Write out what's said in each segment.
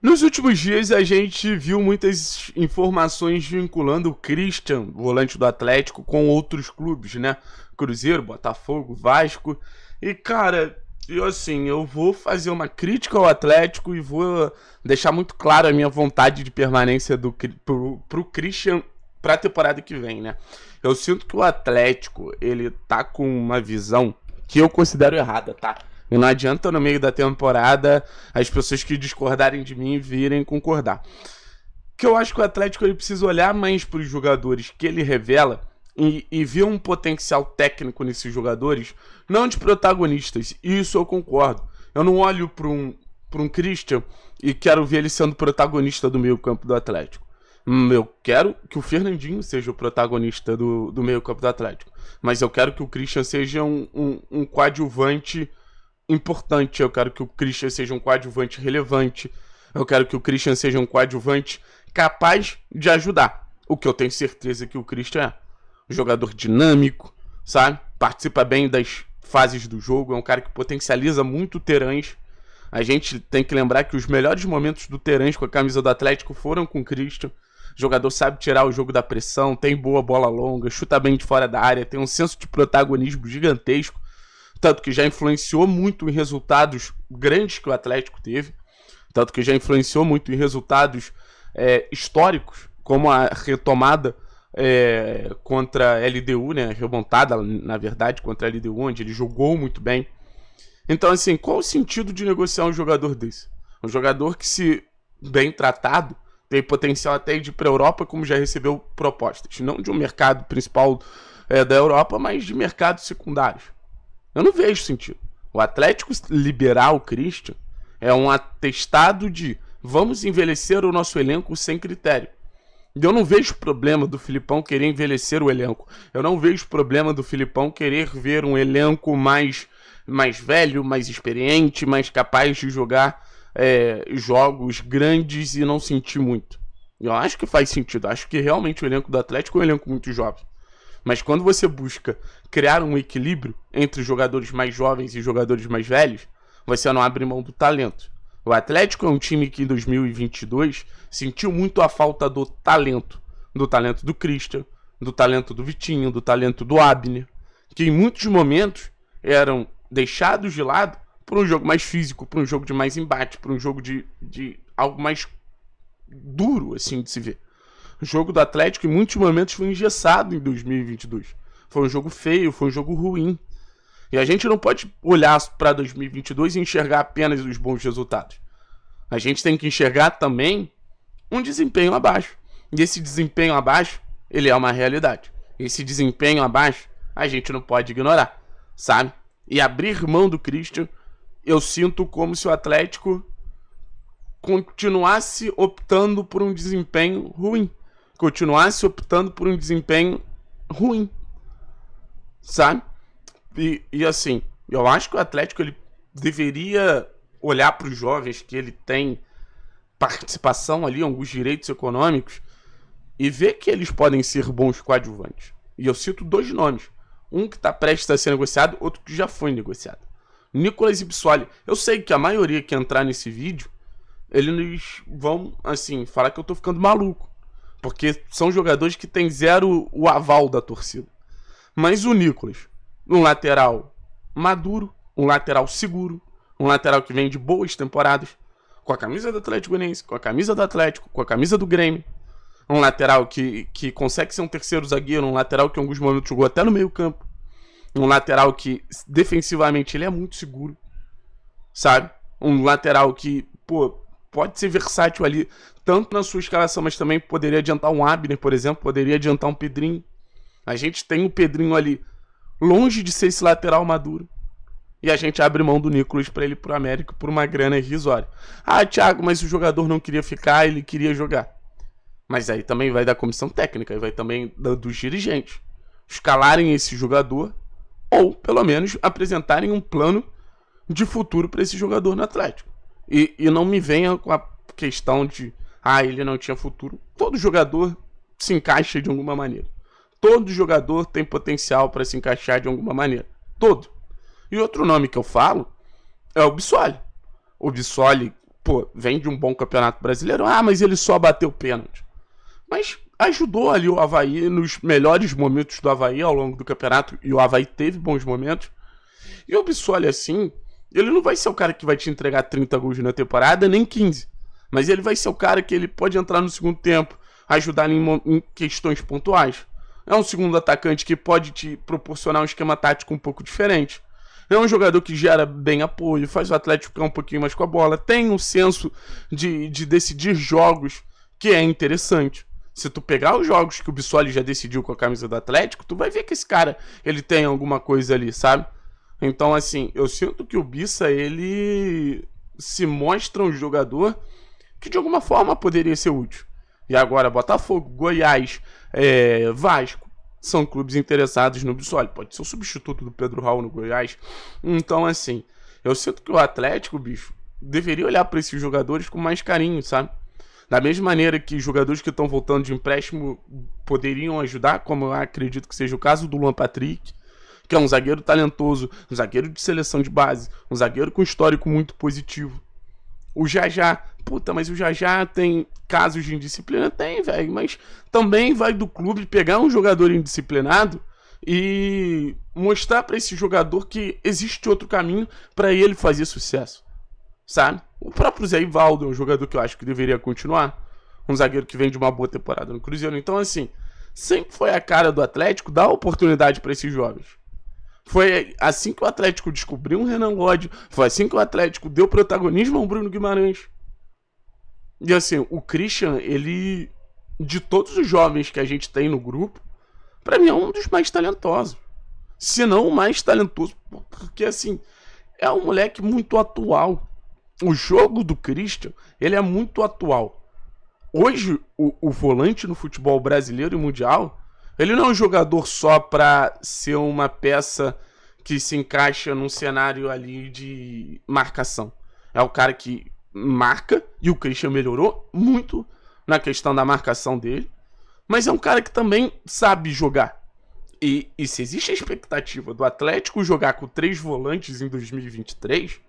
Nos últimos dias a gente viu muitas informações vinculando o Christian, volante do Atlético, com outros clubes, né? Cruzeiro, Botafogo, Vasco. E cara, eu assim, eu vou fazer uma crítica ao Atlético e vou deixar muito claro a minha vontade de permanência do pro, pro Christian pra temporada que vem, né? Eu sinto que o Atlético, ele tá com uma visão que eu considero errada, tá? E não adianta no meio da temporada as pessoas que discordarem de mim virem concordar. Que eu acho que o Atlético ele precisa olhar mais para os jogadores que ele revela e, e ver um potencial técnico nesses jogadores, não de protagonistas. Isso eu concordo. Eu não olho para um, um Christian e quero ver ele sendo protagonista do meio campo do Atlético. Hum, eu quero que o Fernandinho seja o protagonista do, do meio campo do Atlético. Mas eu quero que o Christian seja um, um, um coadjuvante importante. Eu quero que o Christian seja um coadjuvante relevante. Eu quero que o Christian seja um coadjuvante capaz de ajudar. O que eu tenho certeza que o Christian é. Um jogador dinâmico, sabe? Participa bem das fases do jogo. É um cara que potencializa muito o Terãs. A gente tem que lembrar que os melhores momentos do Terãs com a camisa do Atlético foram com o Christian. O jogador sabe tirar o jogo da pressão, tem boa bola longa, chuta bem de fora da área, tem um senso de protagonismo gigantesco tanto que já influenciou muito em resultados grandes que o Atlético teve, tanto que já influenciou muito em resultados é, históricos, como a retomada é, contra a LDU, né, remontada, na verdade, contra a LDU, onde ele jogou muito bem. Então, assim, qual o sentido de negociar um jogador desse? Um jogador que, se bem tratado, tem potencial até de ir para a Europa, como já recebeu propostas. Não de um mercado principal é, da Europa, mas de mercados secundários. Eu não vejo sentido. O Atlético liberal Christian é um atestado de vamos envelhecer o nosso elenco sem critério. Eu não vejo problema do Filipão querer envelhecer o elenco. Eu não vejo problema do Filipão querer ver um elenco mais, mais velho, mais experiente, mais capaz de jogar é, jogos grandes e não sentir muito. Eu acho que faz sentido. Acho que realmente o elenco do Atlético é um elenco muito jovem. Mas quando você busca criar um equilíbrio entre jogadores mais jovens e jogadores mais velhos, você não abre mão do talento. O Atlético é um time que em 2022 sentiu muito a falta do talento. Do talento do Christian, do talento do Vitinho, do talento do Abner, que em muitos momentos eram deixados de lado por um jogo mais físico, por um jogo de mais embate, por um jogo de, de algo mais duro assim de se ver. O jogo do Atlético em muitos momentos foi engessado em 2022. Foi um jogo feio, foi um jogo ruim. E a gente não pode olhar para 2022 e enxergar apenas os bons resultados. A gente tem que enxergar também um desempenho abaixo. E esse desempenho abaixo, ele é uma realidade. Esse desempenho abaixo, a gente não pode ignorar, sabe? E abrir mão do Christian, eu sinto como se o Atlético continuasse optando por um desempenho ruim continuasse optando por um desempenho ruim, sabe? E, e assim, eu acho que o Atlético ele deveria olhar para os jovens que ele tem participação ali, alguns direitos econômicos, e ver que eles podem ser bons coadjuvantes. E eu cito dois nomes. Um que está prestes a ser negociado, outro que já foi negociado. Nicolas Ipsoli, Eu sei que a maioria que entrar nesse vídeo, eles vão, assim, falar que eu estou ficando maluco. Porque são jogadores que têm zero o aval da torcida. Mas o Nicolas, um lateral maduro, um lateral seguro, um lateral que vem de boas temporadas, com a camisa do Atlético Goianiense, com a camisa do Atlético, com a camisa do Grêmio. Um lateral que, que consegue ser um terceiro zagueiro, um lateral que em alguns momentos jogou até no meio campo. Um lateral que defensivamente ele é muito seguro, sabe? Um lateral que, pô, pode ser versátil ali, tanto na sua escalação, mas também poderia adiantar um Abner, por exemplo, poderia adiantar um Pedrinho. A gente tem o Pedrinho ali longe de ser esse lateral maduro. E a gente abre mão do Nicolas para ele pro América por uma grana irrisória. Ah, Thiago, mas o jogador não queria ficar, ele queria jogar. Mas aí também vai da comissão técnica, e vai também dos dirigentes. Escalarem esse jogador ou, pelo menos, apresentarem um plano de futuro para esse jogador no Atlético. E, e não me venha com a questão de, ah, ele não tinha futuro. Todo jogador se encaixa de alguma maneira. Todo jogador tem potencial para se encaixar de alguma maneira. Todo. E outro nome que eu falo é o Bissoli. O Bissoli, pô, vem de um bom campeonato brasileiro. Ah, mas ele só bateu pênalti. Mas ajudou ali o Havaí nos melhores momentos do Havaí ao longo do campeonato. E o Havaí teve bons momentos. E o Bissoli, assim, ele não vai ser o cara que vai te entregar 30 gols na temporada, nem 15. Mas ele vai ser o cara que ele pode entrar no segundo tempo, ajudar em, em questões pontuais. É um segundo atacante que pode te proporcionar um esquema tático um pouco diferente. É um jogador que gera bem apoio, faz o Atlético ficar um pouquinho mais com a bola, tem um senso de, de decidir jogos que é interessante. Se tu pegar os jogos que o Bissoli já decidiu com a camisa do Atlético, tu vai ver que esse cara ele tem alguma coisa ali, sabe? Então, assim, eu sinto que o Bissa, ele se mostra um jogador que de alguma forma poderia ser útil. E agora, Botafogo, Goiás, é, Vasco são clubes interessados no Bissoli. Pode ser o substituto do Pedro Raul no Goiás. Então, assim, eu sinto que o Atlético, bicho, deveria olhar para esses jogadores com mais carinho, sabe? Da mesma maneira que jogadores que estão voltando de empréstimo poderiam ajudar, como eu acredito que seja o caso do Luan Patrick, que é um zagueiro talentoso, um zagueiro de seleção de base, um zagueiro com histórico muito positivo. O Jajá, puta, mas o Jajá tem casos de indisciplina? Tem, velho, mas também vai do clube pegar um jogador indisciplinado e mostrar para esse jogador que existe outro caminho para ele fazer sucesso, sabe? O próprio Zé Ivaldo é um jogador que eu acho que deveria continuar, um zagueiro que vem de uma boa temporada no Cruzeiro. Então, assim, sempre foi a cara do Atlético dar oportunidade para esses jovens. Foi assim que o Atlético descobriu um Renan Lodge. Foi assim que o Atlético deu protagonismo ao Bruno Guimarães. E assim, o Christian, ele. De todos os jovens que a gente tem no grupo, para mim é um dos mais talentosos. Se não o mais talentoso. Porque assim, é um moleque muito atual. O jogo do Christian, ele é muito atual. Hoje, o, o volante no futebol brasileiro e mundial ele não é um jogador só para ser uma peça que se encaixa num cenário ali de marcação. É o cara que marca e o Christian melhorou muito na questão da marcação dele, mas é um cara que também sabe jogar. E, e se existe a expectativa do Atlético jogar com três volantes em 2023,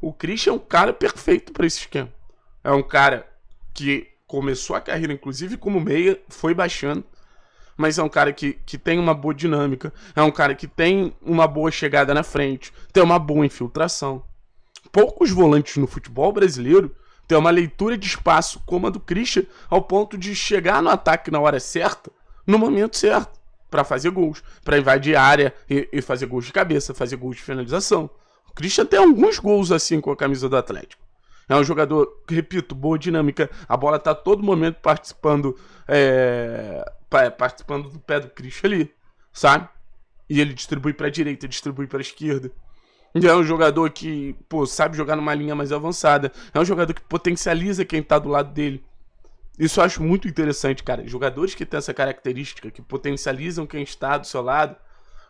o Christian é um cara perfeito para esse esquema. É um cara que começou a carreira, inclusive, como meia, foi baixando mas é um cara que, que tem uma boa dinâmica, é um cara que tem uma boa chegada na frente, tem uma boa infiltração. Poucos volantes no futebol brasileiro têm uma leitura de espaço como a do Christian, ao ponto de chegar no ataque na hora certa, no momento certo, para fazer gols, para invadir a área e, e fazer gols de cabeça, fazer gols de finalização. O Christian tem alguns gols assim com a camisa do Atlético. É um jogador, repito, boa dinâmica. A bola está todo momento participando é, participando do pé do Cristo ali, sabe? E ele distribui pra direita, distribui pra esquerda. E é um jogador que, pô, sabe jogar numa linha mais avançada. É um jogador que potencializa quem tá do lado dele. Isso eu acho muito interessante, cara. Jogadores que têm essa característica, que potencializam quem está do seu lado,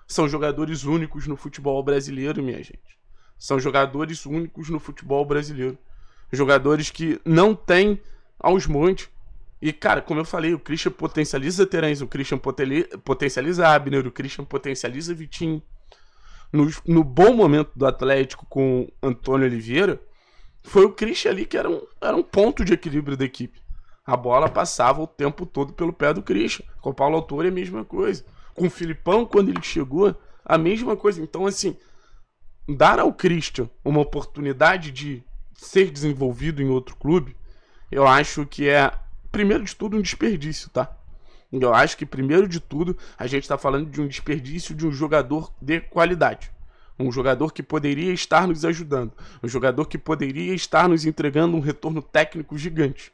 são jogadores únicos no futebol brasileiro, minha gente. São jogadores únicos no futebol brasileiro. Jogadores que não têm aos montes e, cara, como eu falei, o Christian potencializa Terence, o Christian potencializa Abner, o Christian potencializa Vitinho. No, no bom momento do Atlético com Antônio Oliveira, foi o Christian ali que era um, era um ponto de equilíbrio da equipe. A bola passava o tempo todo pelo pé do Christian. Com o Paulo Autor a mesma coisa. Com o Filipão, quando ele chegou, a mesma coisa. Então, assim, dar ao Christian uma oportunidade de ser desenvolvido em outro clube, eu acho que é primeiro de tudo, um desperdício, tá? Eu acho que, primeiro de tudo, a gente está falando de um desperdício de um jogador de qualidade. Um jogador que poderia estar nos ajudando. Um jogador que poderia estar nos entregando um retorno técnico gigante.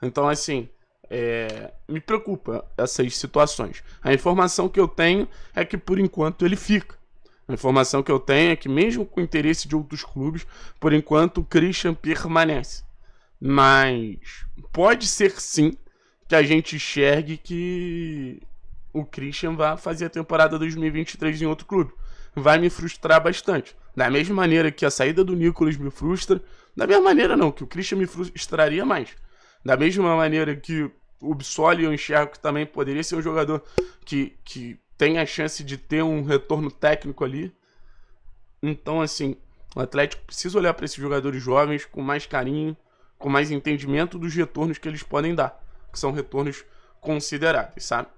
Então, assim, é... me preocupa essas situações. A informação que eu tenho é que, por enquanto, ele fica. A informação que eu tenho é que, mesmo com o interesse de outros clubes, por enquanto o Christian permanece. Mas pode ser sim que a gente enxergue que o Christian vai fazer a temporada 2023 em outro clube. Vai me frustrar bastante. Da mesma maneira que a saída do Nicolas me frustra, da mesma maneira não, que o Christian me frustraria mais. Da mesma maneira que o Bissoli eu enxergo que também poderia ser um jogador que, que tem a chance de ter um retorno técnico ali. Então, assim, o Atlético precisa olhar para esses jogadores jovens com mais carinho com mais entendimento dos retornos que eles podem dar, que são retornos consideráveis, sabe?